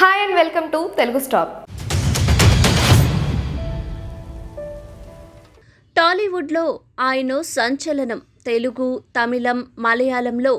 hi and welcome to Telugu stop టాలీవుడ్లో ఆయన సంచలనం తెలుగు తమిళం మలయాళంలో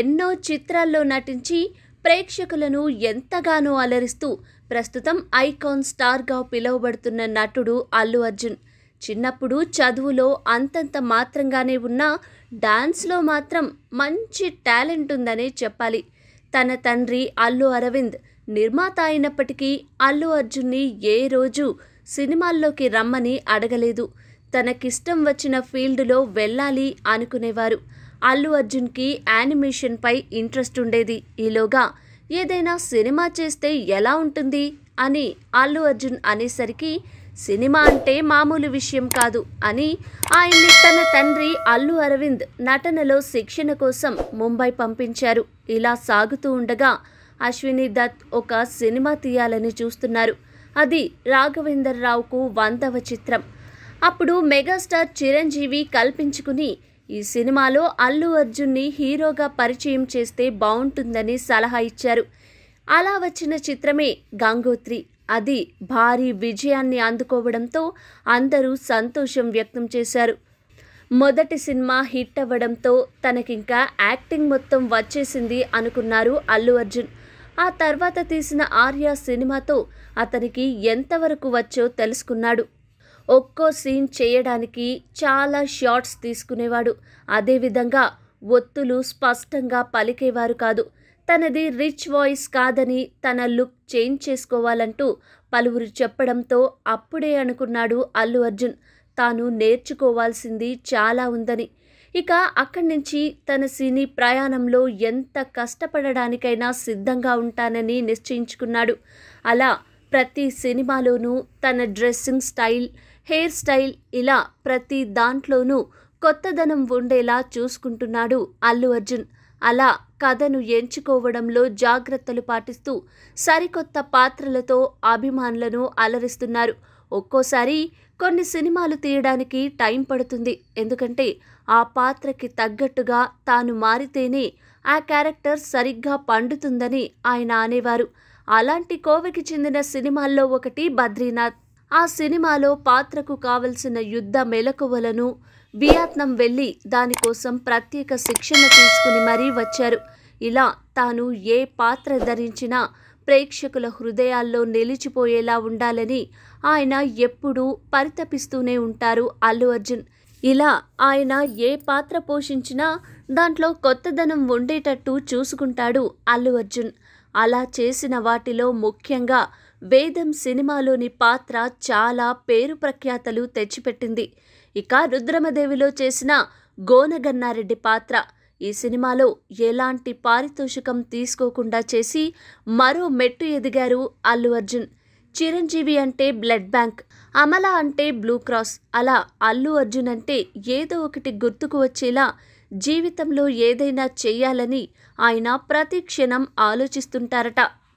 ఎన్నో చిత్రాల్లో నటించి ప్రేక్షకులను ఎంతగానో అలరిస్తూ ప్రస్తుతం ఐకాన్ స్టార్గా పిలువబడుతున్న నటుడు అల్లు అర్జున్ చిన్నప్పుడు చదువులో అంతంత మాత్రంగానే ఉన్న డాన్స్లో మాత్రం మంచి టాలెంట్ ఉందనే చెప్పాలి తన తండ్రి అల్లు అరవింద్ నిర్మాత అయినప్పటికీ అల్లు అర్జున్ని ఏ రోజు సినిమాల్లోకి రమ్మని అడగలేదు తనకిష్టం వచ్చిన ఫీల్డ్లో వెళ్ళాలి అనుకునేవారు అల్లు అర్జున్కి యానిమేషన్పై ఇంట్రెస్ట్ ఉండేది ఈలోగా ఏదైనా సినిమా చేస్తే ఎలా ఉంటుంది అని అల్లు అర్జున్ అనేసరికి సినిమా అంటే మామూలు విషయం కాదు అని ఆయన్ని తన తండ్రి అల్లు అరవింద్ నటనలో శిక్షణ కోసం ముంబై పంపించారు ఇలా సాగుతూ ఉండగా అశ్విని దత్ ఒక సినిమా తీయాలని చూస్తున్నారు అది రాఘవేందర్ రావుకు వందవ చిత్రం అప్పుడు మెగాస్టార్ చిరంజీవి కల్పించుకుని ఈ సినిమాలో అల్లు అర్జున్ని హీరోగా పరిచయం చేస్తే బాగుంటుందని సలహా ఇచ్చారు అలా వచ్చిన చిత్రమే గంగోత్రి అది భారీ విజయాన్ని అందుకోవడంతో అందరూ సంతోషం వ్యక్తం చేశారు మొదటి సినిమా హిట్ అవ్వడంతో తనకింకా యాక్టింగ్ మొత్తం వచ్చేసింది అనుకున్నారు అల్లు అర్జున్ ఆ తర్వాత తీసిన ఆర్య సినిమాతో అతనికి ఎంతవరకు వచ్చో తెలుసుకున్నాడు ఒక్కో సీన్ చేయడానికి చాలా షార్ట్స్ తీసుకునేవాడు అదేవిధంగా ఒత్తులు స్పష్టంగా పలికేవారు కాదు తనది రిచ్ వాయిస్ కాదని తన లుక్ చేంజ్ చేసుకోవాలంటూ పలువురు చెప్పడంతో అప్పుడే అనుకున్నాడు అల్లు అర్జున్ తాను నేర్చుకోవాల్సింది చాలా ఉందని ఇక అక్కడి నుంచి తన సినీ ప్రయాణంలో ఎంత కష్టపడడానికైనా సిద్ధంగా ఉంటానని నిశ్చయించుకున్నాడు అలా ప్రతి సినిమాలోనూ తన డ్రెస్సింగ్ స్టైల్ హెయిర్ స్టైల్ ఇలా ప్రతి దాంట్లోనూ కొత్తదనం ఉండేలా చూసుకుంటున్నాడు అల్లు అర్జున్ అలా కథను ఎంచుకోవడంలో జాగ్రత్తలు పాటిస్తూ సరికొత్త పాత్రలతో అభిమానులను అలరిస్తున్నారు ఒక్కోసారి కొన్ని సినిమాలు తీయడానికి టైం పడుతుంది ఎందుకంటే ఆ పాత్రకి తగ్గట్టుగా తాను మారితేనే ఆ క్యారెక్టర్ సరిగ్గా పండుతుందని ఆయన అనేవారు అలాంటి కోవకి చెందిన సినిమాల్లో ఒకటి బద్రీనాథ్ ఆ సినిమాలో పాత్రకు కావలసిన యుద్ధ మెలకువలను వియత్నం వెళ్ళి దానికోసం ప్రత్యేక శిక్షణ తీసుకుని మరీ వచ్చారు ఇలా తాను ఏ పాత్ర ధరించినా ప్రేక్షకుల హృదయాల్లో నిలిచిపోయేలా ఉండాలని ఆయన ఎప్పుడూ పరితపిస్తూనే ఉంటారు అల్లు అర్జున్ ఇలా ఆయన ఏ పాత్ర పోషించినా దాంట్లో కొత్తదనం ఉండేటట్టు చూసుకుంటాడు అల్లు అర్జున్ అలా చేసిన వాటిలో ముఖ్యంగా వేదం సినిమాలోని పాత్ర చాలా పేరు ప్రఖ్యాతలు తెచ్చిపెట్టింది ఇక రుద్రమదేవిలో చేసిన గోనగన్నారెడ్డి పాత్ర ఈ సినిమాలో ఎలాంటి పారితోషికం తీసుకోకుండా చేసి మరో మెట్టు ఎదిగారు అల్లు అర్జున్ చిరంజీవి అంటే బ్లడ్ బ్యాంక్ అమల అంటే బ్లూ క్రాస్ అలా అల్లు అర్జున్ అంటే ఏదో ఒకటి గుర్తుకు వచ్చేలా జీవితంలో ఏదైనా చేయాలని ఆయన ప్రతి క్షణం ఆలోచిస్తుంటారట